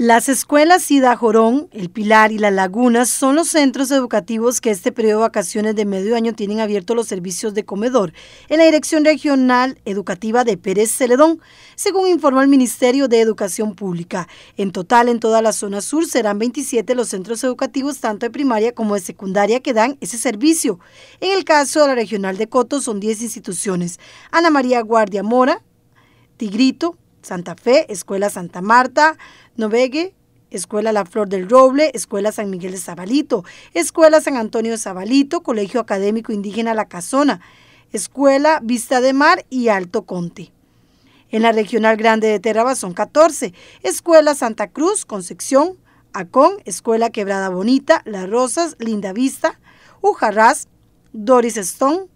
Las escuelas Sida Jorón, El Pilar y La Laguna son los centros educativos que este periodo de vacaciones de medio año tienen abiertos los servicios de comedor en la Dirección Regional Educativa de Pérez Celedón, según informó el Ministerio de Educación Pública. En total, en toda la zona sur serán 27 los centros educativos, tanto de primaria como de secundaria, que dan ese servicio. En el caso de la Regional de Coto son 10 instituciones. Ana María Guardia Mora, Tigrito, Santa Fe, Escuela Santa Marta, Novegue, Escuela La Flor del Roble, Escuela San Miguel de Zabalito, Escuela San Antonio de Zabalito, Colegio Académico Indígena La Casona, Escuela Vista de Mar y Alto Conte. En la Regional Grande de Terraba son 14, Escuela Santa Cruz, Concepción, Acón, Escuela Quebrada Bonita, Las Rosas, Linda Vista, Ujarras, Doris Stone,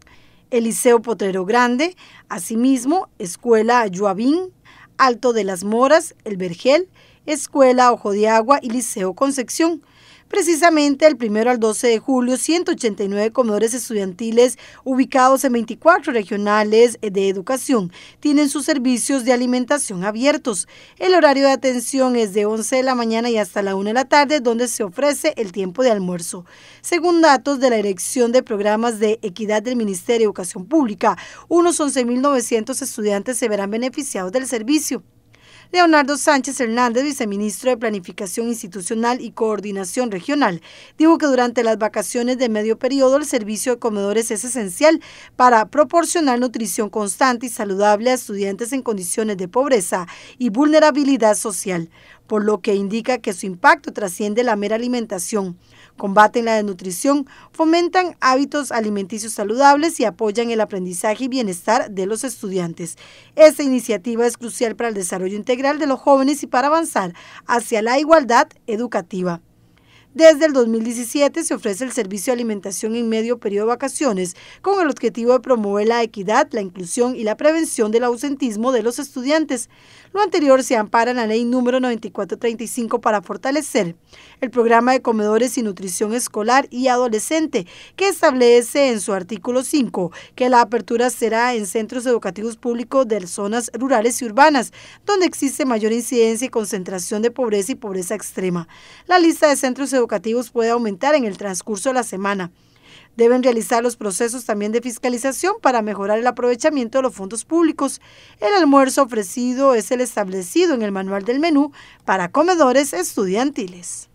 Eliseo Potrero Grande, asimismo Escuela Juavín. Alto de las Moras, El Vergel, Escuela Ojo de Agua y Liceo Concepción. Precisamente el 1 al 12 de julio, 189 comedores estudiantiles ubicados en 24 regionales de educación tienen sus servicios de alimentación abiertos. El horario de atención es de 11 de la mañana y hasta la 1 de la tarde, donde se ofrece el tiempo de almuerzo. Según datos de la Dirección de Programas de Equidad del Ministerio de Educación Pública, unos 11.900 estudiantes se verán beneficiados del servicio. Leonardo Sánchez Hernández, viceministro de Planificación Institucional y Coordinación Regional, dijo que durante las vacaciones de medio periodo el servicio de comedores es esencial para proporcionar nutrición constante y saludable a estudiantes en condiciones de pobreza y vulnerabilidad social, por lo que indica que su impacto trasciende la mera alimentación combaten la desnutrición, fomentan hábitos alimenticios saludables y apoyan el aprendizaje y bienestar de los estudiantes. Esta iniciativa es crucial para el desarrollo integral integral de los jóvenes y para avanzar hacia la igualdad educativa. Desde el 2017 se ofrece el servicio de alimentación en medio periodo de vacaciones con el objetivo de promover la equidad, la inclusión y la prevención del ausentismo de los estudiantes. Lo anterior se ampara en la ley número 9435 para fortalecer el programa de comedores y nutrición escolar y adolescente que establece en su artículo 5 que la apertura será en centros educativos públicos de zonas rurales y urbanas donde existe mayor incidencia y concentración de pobreza y pobreza extrema. La lista de centros educativos puede aumentar en el transcurso de la semana. Deben realizar los procesos también de fiscalización para mejorar el aprovechamiento de los fondos públicos. El almuerzo ofrecido es el establecido en el manual del menú para comedores estudiantiles.